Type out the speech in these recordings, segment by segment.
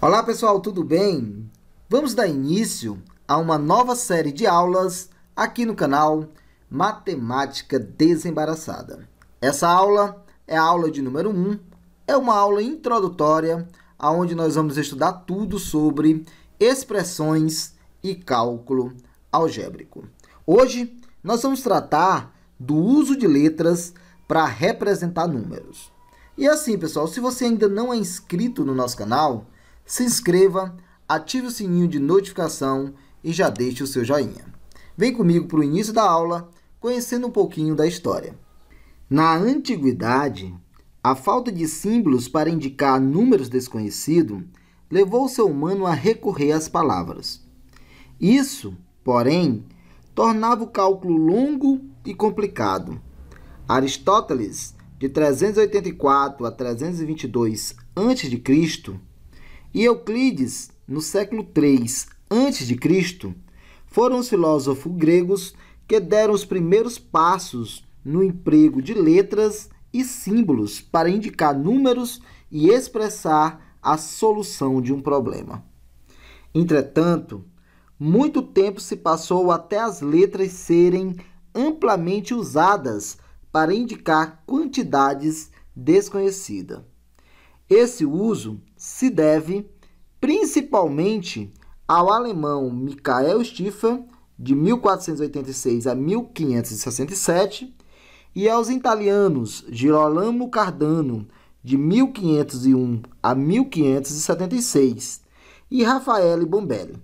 Olá pessoal, tudo bem? Vamos dar início a uma nova série de aulas aqui no canal Matemática Desembaraçada. Essa aula é a aula de número 1, é uma aula introdutória onde nós vamos estudar tudo sobre expressões e cálculo algébrico. Hoje nós vamos tratar do uso de letras para representar números. E assim, pessoal, se você ainda não é inscrito no nosso canal, se inscreva, ative o sininho de notificação e já deixe o seu joinha. Vem comigo para o início da aula, conhecendo um pouquinho da história. Na antiguidade, a falta de símbolos para indicar números desconhecidos levou o ser humano a recorrer às palavras. Isso, porém, tornava o cálculo longo e complicado. Aristóteles, de 384 a 322 a.C., e Euclides, no século de a.C., foram os filósofos gregos que deram os primeiros passos no emprego de letras e símbolos para indicar números e expressar a solução de um problema. Entretanto, muito tempo se passou até as letras serem amplamente usadas para indicar quantidades desconhecidas. Esse uso se deve principalmente ao alemão Michael Stiefer, de 1486 a 1567, e aos italianos Girolamo Cardano, de 1501 a 1576, e Raffaele Bombelli.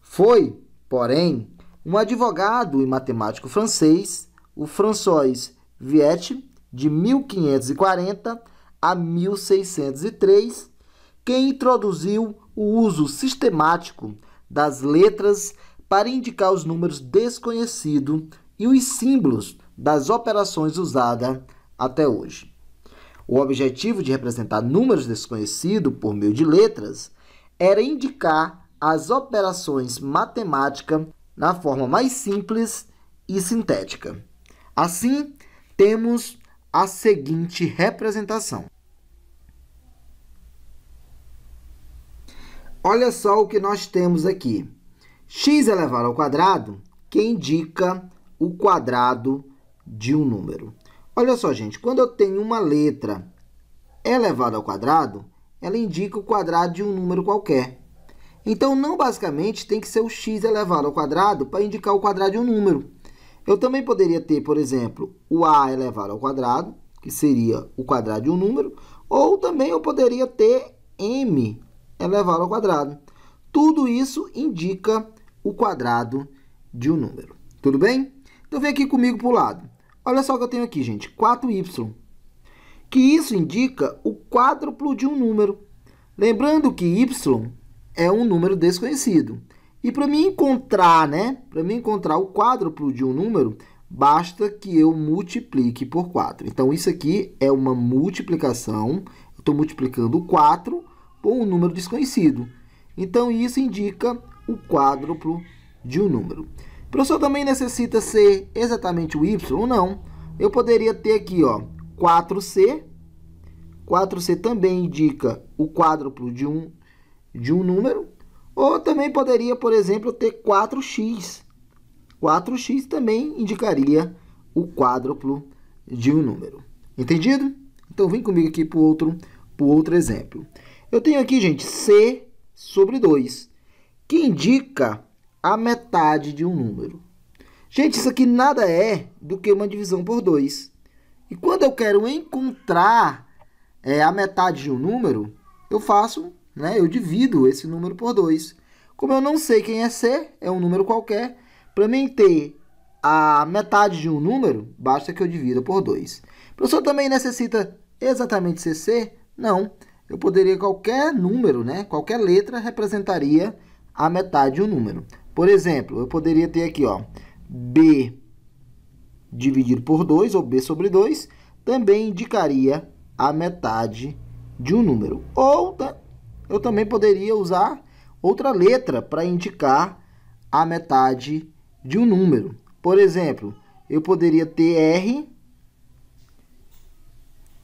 Foi, porém, um advogado e matemático francês, o François Viette, de 1540 a 1603, que introduziu o uso sistemático das letras para indicar os números desconhecidos e os símbolos das operações usadas até hoje. O objetivo de representar números desconhecidos por meio de letras era indicar as operações matemáticas na forma mais simples e sintética. Assim, temos a seguinte representação. Olha só o que nós temos aqui. x elevado ao quadrado, que indica o quadrado de um número. Olha só, gente, quando eu tenho uma letra elevada ao quadrado, ela indica o quadrado de um número qualquer. Então, não basicamente tem que ser o x elevado ao quadrado para indicar o quadrado de um número. Eu também poderia ter, por exemplo, o a elevado ao quadrado, que seria o quadrado de um número, ou também eu poderia ter m elevado ao quadrado. Tudo isso indica o quadrado de um número. Tudo bem? Então, vem aqui comigo para o lado. Olha só o que eu tenho aqui, gente. 4y. Que isso indica o quádruplo de um número. Lembrando que y é um número desconhecido. E para mim encontrar, né? Para mim encontrar o quádruplo de um número, basta que eu multiplique por 4. Então, isso aqui é uma multiplicação. Estou multiplicando 4 por um número desconhecido. Então, isso indica o quádruplo de um número. O professor, também necessita ser exatamente o y? Não. Eu poderia ter aqui ó, 4c. 4c também indica o quádruplo de um, de um número. Ou também poderia, por exemplo, ter 4x. 4x também indicaria o quádruplo de um número. Entendido? Então, vem comigo aqui para o outro, outro exemplo. Eu tenho aqui, gente, C sobre 2, que indica a metade de um número. Gente, isso aqui nada é do que uma divisão por 2. E quando eu quero encontrar é, a metade de um número, eu faço né? Eu divido esse número por 2. Como eu não sei quem é C, é um número qualquer, para mim ter a metade de um número, basta que eu divida por 2. O professor também necessita exatamente ser C? Não. Eu poderia qualquer número, né? Qualquer letra representaria a metade de um número. Por exemplo, eu poderia ter aqui, ó, B dividido por 2, ou B sobre 2, também indicaria a metade de um número. Ou eu também poderia usar outra letra para indicar a metade de um número. Por exemplo, eu poderia ter R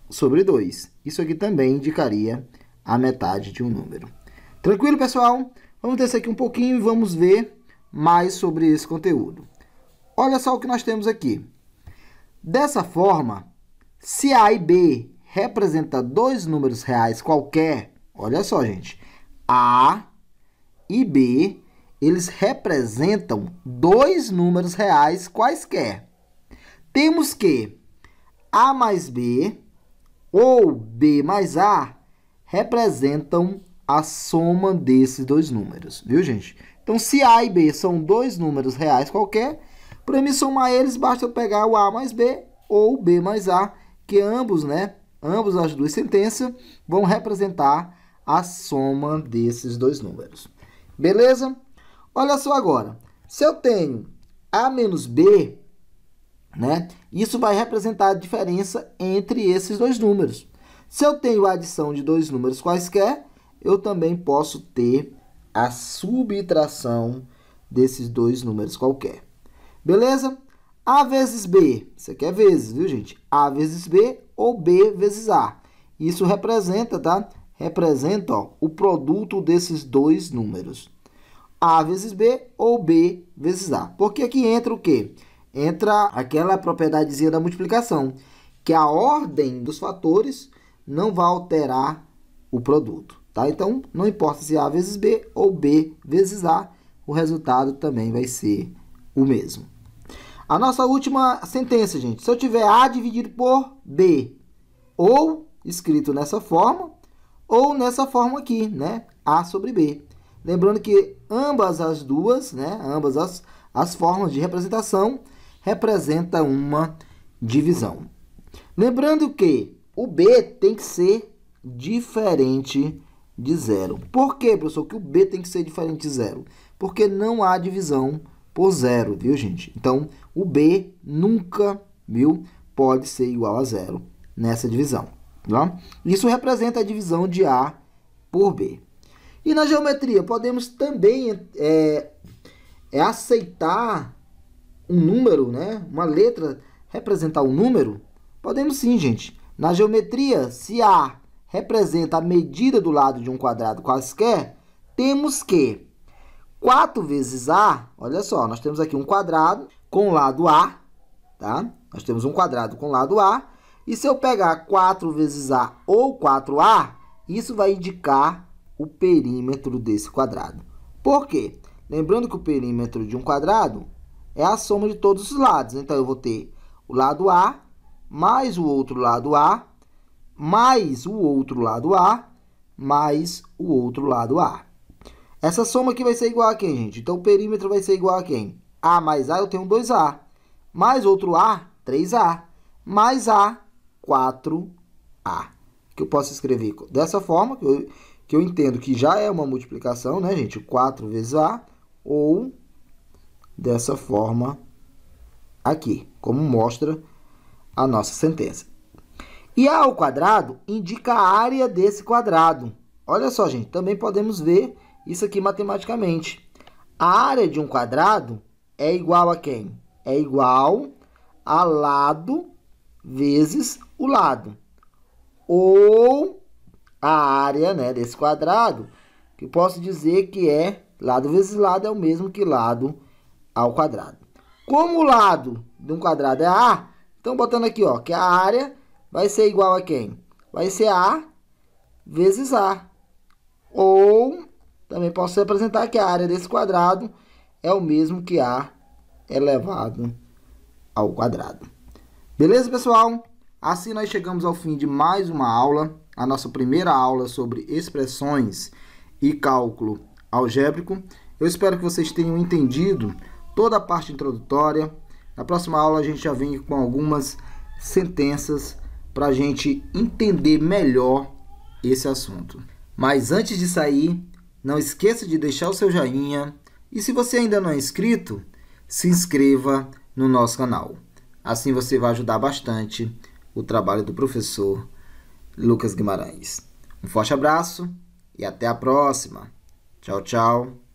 sobre 2. Isso aqui também indicaria a metade de um número. Tranquilo, pessoal? Vamos descer aqui um pouquinho e vamos ver mais sobre esse conteúdo. Olha só o que nós temos aqui. Dessa forma, se A e B representam dois números reais qualquer, Olha só, gente. A e B, eles representam dois números reais quaisquer. Temos que A mais B ou B mais A representam a soma desses dois números, viu, gente? Então, se A e B são dois números reais qualquer, para me somar eles, basta eu pegar o A mais B ou o B mais A, que ambos, né, ambos as duas sentenças vão representar a soma desses dois números. Beleza? Olha só agora. Se eu tenho a menos b, né? Isso vai representar a diferença entre esses dois números. Se eu tenho a adição de dois números quaisquer, eu também posso ter a subtração desses dois números qualquer. Beleza? A vezes B, isso aqui é vezes, viu, gente? A vezes B ou B vezes A. Isso representa, tá? representa ó, o produto desses dois números. A vezes B ou B vezes A. Porque aqui entra o quê? Entra aquela propriedadezinha da multiplicação, que a ordem dos fatores não vai alterar o produto. Tá? Então, não importa se é A vezes B ou B vezes A, o resultado também vai ser o mesmo. A nossa última sentença, gente. Se eu tiver A dividido por B, ou escrito nessa forma, ou nessa forma aqui, né? A sobre B. Lembrando que ambas as duas, né? ambas as, as formas de representação representam uma divisão. Lembrando que o B tem que ser diferente de zero. Por que, professor, que o B tem que ser diferente de zero? Porque não há divisão por zero, viu, gente? Então, o B nunca, viu, pode ser igual a zero nessa divisão. Tá? Isso representa a divisão de A por B. E na geometria, podemos também é, é aceitar um número, né? uma letra representar um número? Podemos sim, gente. Na geometria, se A representa a medida do lado de um quadrado quaisquer, temos que 4 vezes A, olha só, nós temos aqui um quadrado com o lado A, tá? Nós temos um quadrado com o lado A, e se eu pegar 4 vezes A ou 4A, isso vai indicar o perímetro desse quadrado. Por quê? Lembrando que o perímetro de um quadrado é a soma de todos os lados. Então, eu vou ter o lado A mais o outro lado A, mais o outro lado A, mais o outro lado A. Essa soma aqui vai ser igual a quem, gente? Então, o perímetro vai ser igual a quem? A mais A, eu tenho 2A. Mais outro A, 3A. Mais A, 4A. Que eu posso escrever dessa forma, que eu, que eu entendo que já é uma multiplicação, né, gente? 4 vezes A, ou dessa forma aqui, como mostra a nossa sentença. E A ao quadrado indica a área desse quadrado. Olha só, gente, também podemos ver isso aqui matematicamente. A área de um quadrado é igual a quem? É igual a lado vezes o lado. Ou a área né, desse quadrado, que posso dizer que é lado vezes lado é o mesmo que lado ao quadrado. Como o lado de um quadrado é A, então botando aqui ó, que a área vai ser igual a quem? Vai ser A vezes A. Ou também posso representar que a área desse quadrado é o mesmo que A elevado ao quadrado. Beleza, pessoal? Assim nós chegamos ao fim de mais uma aula, a nossa primeira aula sobre expressões e cálculo algébrico. Eu espero que vocês tenham entendido toda a parte introdutória. Na próxima aula a gente já vem com algumas sentenças para a gente entender melhor esse assunto. Mas antes de sair, não esqueça de deixar o seu joinha e se você ainda não é inscrito, se inscreva no nosso canal. Assim você vai ajudar bastante o trabalho do professor Lucas Guimarães. Um forte abraço e até a próxima. Tchau, tchau.